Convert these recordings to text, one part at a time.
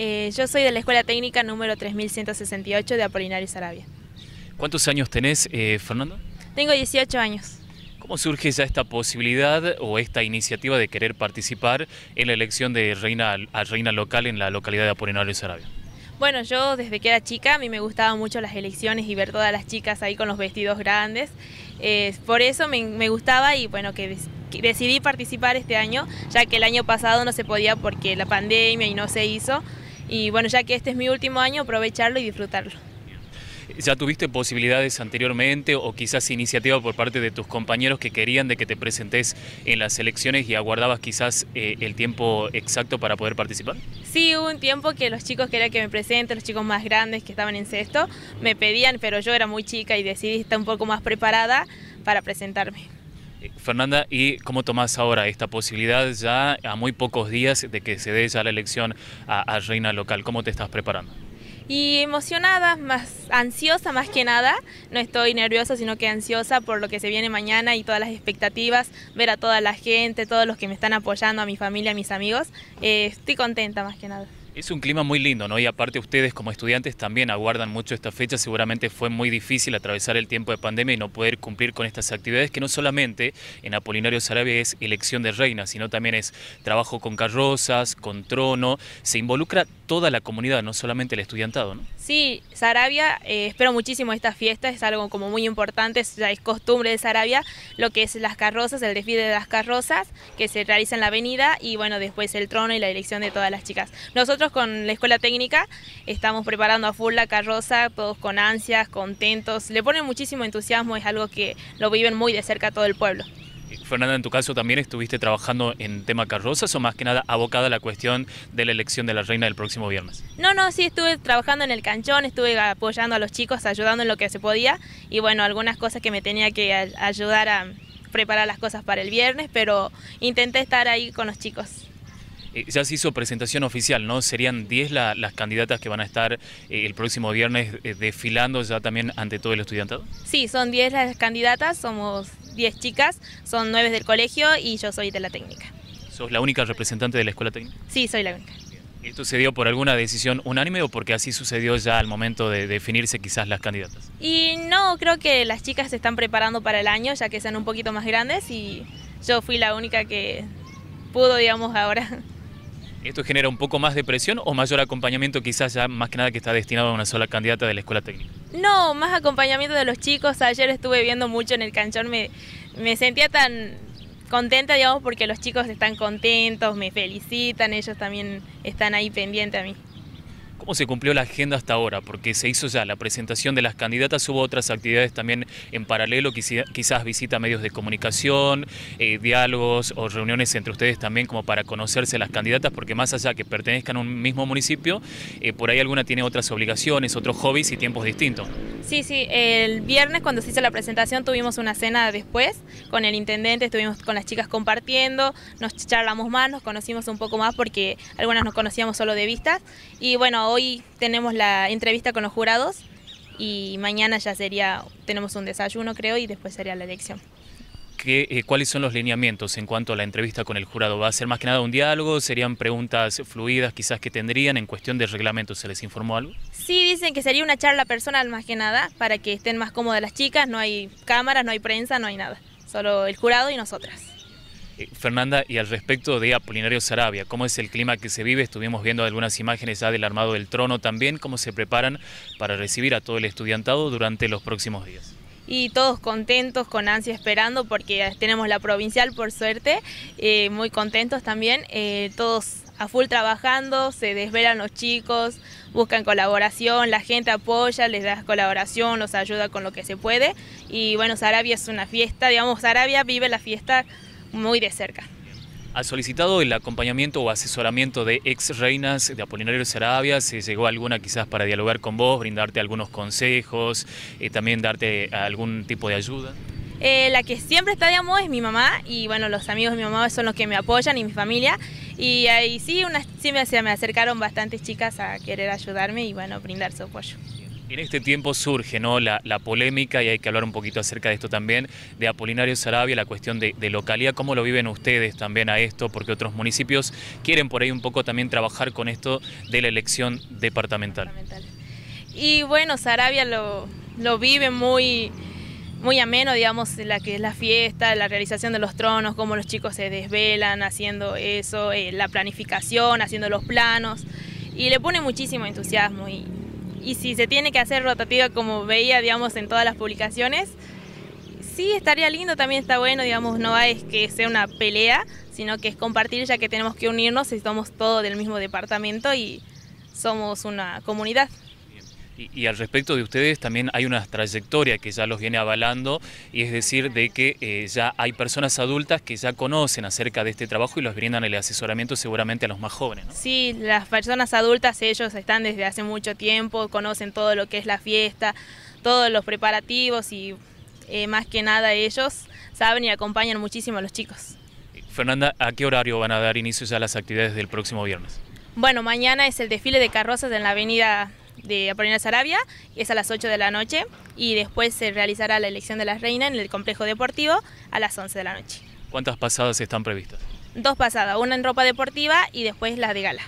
Eh, yo soy de la Escuela Técnica número 3168 de Apolinario Sarabia. ¿Cuántos años tenés, eh, Fernando? Tengo 18 años. ¿Cómo surge ya esta posibilidad o esta iniciativa de querer participar en la elección de reina a reina local en la localidad de Apolinario Sarabia? Bueno, yo desde que era chica a mí me gustaban mucho las elecciones y ver todas las chicas ahí con los vestidos grandes. Eh, por eso me, gustaba y bueno, que, decidí participar este año, ya que el año pasado no se podía porque la pandemia y no se hizo y bueno, ya que este es mi último año, aprovecharlo y disfrutarlo. ¿Ya tuviste posibilidades anteriormente o quizás iniciativa por parte de tus compañeros que querían de que te presentes en las elecciones y aguardabas quizás eh, el tiempo exacto para poder participar? Sí, hubo un tiempo que los chicos querían que me presente, los chicos más grandes que estaban en sexto, me pedían, pero yo era muy chica y decidí estar un poco más preparada para presentarme. Fernanda, ¿y cómo tomás ahora esta posibilidad ya a muy pocos días de que se dé ya la elección a, reina local? ¿Cómo te estás preparando? y emocionada, más ansiosa más que nada. No estoy nerviosa, sino que ansiosa por lo que se viene mañana y todas las expectativas, ver a toda la gente, todos los que me están apoyando, a mi familia, a mis amigos. Eh, estoy contenta más que nada. Es un clima muy lindo, ¿no? Y aparte ustedes como estudiantes también aguardan mucho esta fecha. Seguramente fue muy difícil atravesar el tiempo de pandemia y no poder cumplir con estas actividades que no solamente en Apolinario Sarabia es elección de reina, sino también es trabajo con carrozas, con trono. Se involucra toda la comunidad, no solamente el estudiantado, ¿no? Sí, Sarabia, eh, espero muchísimo esta fiesta, es algo como muy importante, es, es costumbre de Sarabia, lo que es las carrozas, el desfile de las carrozas que se realiza en la avenida y bueno, después el trono y la elección de todas las chicas. Nosotros con la escuela técnica estamos preparando a full la carroza, todos con ansias, contentos, le ponen muchísimo entusiasmo, es algo que lo viven muy de cerca todo el pueblo. Eh, Fernanda, en tu caso también estuviste trabajando en tema carrozas o más que nada abocada a la cuestión de la elección de la reina del próximo viernes. No, no, sí estuve trabajando en el canchón, estuve apoyando a los chicos, ayudando en lo que se podía y bueno, algunas cosas que me tenía que ayudar a preparar las cosas para el viernes, pero intenté estar ahí con los chicos. Eh, ya se hizo presentación oficial, ¿no? Serían 10 las candidatas que van a estar eh, el próximo viernes eh, desfilando ya también ante todo el estudiantado. Sí, son 10 las candidatas, somos 10 chicas, son 9 del colegio y yo soy de la técnica. ¿Sos la única representante de la escuela técnica? Sí, soy la única. ¿Esto se dio por alguna decisión unánime o porque así sucedió ya al momento de definirse quizás las candidatas? Y no, creo que las chicas se están preparando para el año ya que sean un poquito más grandes y yo fui la única que pudo, digamos, ahora. ¿Esto genera un poco más de presión o mayor acompañamiento quizás ya más que nada que está destinado a una sola candidata de la escuela técnica? No, más acompañamiento de los chicos. Ayer estuve viendo mucho en el canchón, me, me sentía tan contenta, digamos, porque los chicos están contentos, me felicitan, ellos también están ahí pendientes a mí. ¿Cómo se cumplió la agenda hasta ahora? Porque se hizo ya la presentación de las candidatas, hubo otras actividades también en paralelo, quizás visita a medios de comunicación, eh, diálogos o reuniones entre ustedes también como para conocerse a las candidatas, porque más allá que pertenezcan a un mismo municipio, eh, por ahí alguna tiene otras obligaciones, otros hobbies y tiempos distintos. Sí, sí, el viernes cuando se hizo la presentación tuvimos una cena después con el intendente, estuvimos con las chicas compartiendo, nos charlamos más, nos conocimos un poco más porque algunas nos conocíamos solo de vistas y bueno, hoy tenemos la entrevista con los jurados y mañana ya sería, tenemos un desayuno creo y después sería la elección. ¿Qué, eh, ¿Cuáles son los lineamientos en cuanto a la entrevista con el jurado? ¿Va a ser más que nada un diálogo? ¿Serían preguntas fluidas quizás que tendrían en cuestión de reglamento? ¿Se les informó algo? Sí, dicen que sería una charla personal más que nada para que estén más cómodas las chicas. No hay cámaras, no hay prensa, no hay nada. Solo el jurado y nosotras. Eh, Fernanda, y al respecto de Apolinario Sarabia, ¿cómo es el clima que se vive? Estuvimos viendo algunas imágenes ya del armado del trono también, ¿cómo se preparan para recibir a todo el estudiantado durante los próximos días? y todos contentos, con ansia esperando, porque tenemos la provincial por suerte, eh, muy contentos también, eh, todos a full trabajando, se desvelan los chicos, buscan colaboración, la gente apoya, les da colaboración, los ayuda con lo que se puede y bueno, Sarabia es una fiesta, digamos, Sarabia vive la fiesta muy de cerca. ¿Ha solicitado el acompañamiento o asesoramiento de ex reinas de Apolinario Sarabia? ¿Se llegó alguna quizás para dialogar con vos, brindarte algunos consejos, eh, también darte algún tipo de ayuda? Eh, la que siempre está de amo es mi mamá y bueno, los amigos de mi mamá son los que me apoyan y mi familia. Y ahí sí, me acercaron bastantes chicas a querer ayudarme y bueno, brindar su apoyo. En este tiempo surge ¿no? la, polémica, y hay que hablar un poquito acerca de esto también, de Apolinario Sarabia, la cuestión de, localidad, cómo lo viven ustedes también a esto, porque otros municipios quieren por ahí un poco también trabajar con esto de la elección departamental. Y bueno, Sarabia lo, lo vive muy, muy ameno, digamos, la que es la fiesta, la realización de los tronos, cómo los chicos se desvelan haciendo eso, eh, la planificación, haciendo los planos, y le pone muchísimo entusiasmo y y si se tiene que hacer rotativa como veía, digamos, en todas las publicaciones, sí estaría lindo, también está bueno, digamos, no es que sea una pelea, sino que es compartir ya que tenemos que unirnos y somos todos del mismo departamento y somos una comunidad. Y, al respecto de ustedes también hay una trayectoria que ya los viene avalando, y es decir, de que eh, ya hay personas adultas que ya conocen acerca de este trabajo y los brindan el asesoramiento seguramente a los más jóvenes. ¿no? Sí, las personas adultas, ellos están desde hace mucho tiempo, conocen todo lo que es la fiesta, todos los preparativos y eh, más que nada ellos saben y acompañan muchísimo a los chicos. Eh, Fernanda, ¿a qué horario van a dar inicio ya las actividades del próximo viernes? Bueno, mañana es el desfile de carrozas en la avenida de Apolinar Sarabia, es a las 8 de la noche, y después se realizará la elección de la reina en el complejo deportivo a las 11 de la noche. ¿Cuántas pasadas están previstas? Dos pasadas, una en ropa deportiva y después las de gala.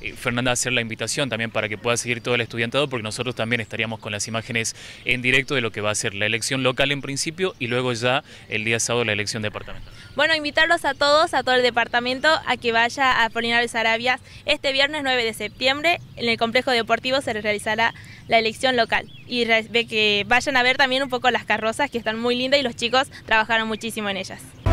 Eh, Fernanda hacer la invitación también para que pueda seguir todo el estudiantado, porque nosotros también estaríamos con las imágenes en directo de lo que va a ser la elección local en principio y luego ya el día sábado la elección departamental. Bueno, invitarlos a todos, a todo el departamento, a que vaya a Polinares Arabias. Este viernes 9 de septiembre en el complejo deportivo se realizará la elección local. Y que vayan a ver también un poco las carrozas que están muy lindas y los chicos trabajaron muchísimo en ellas.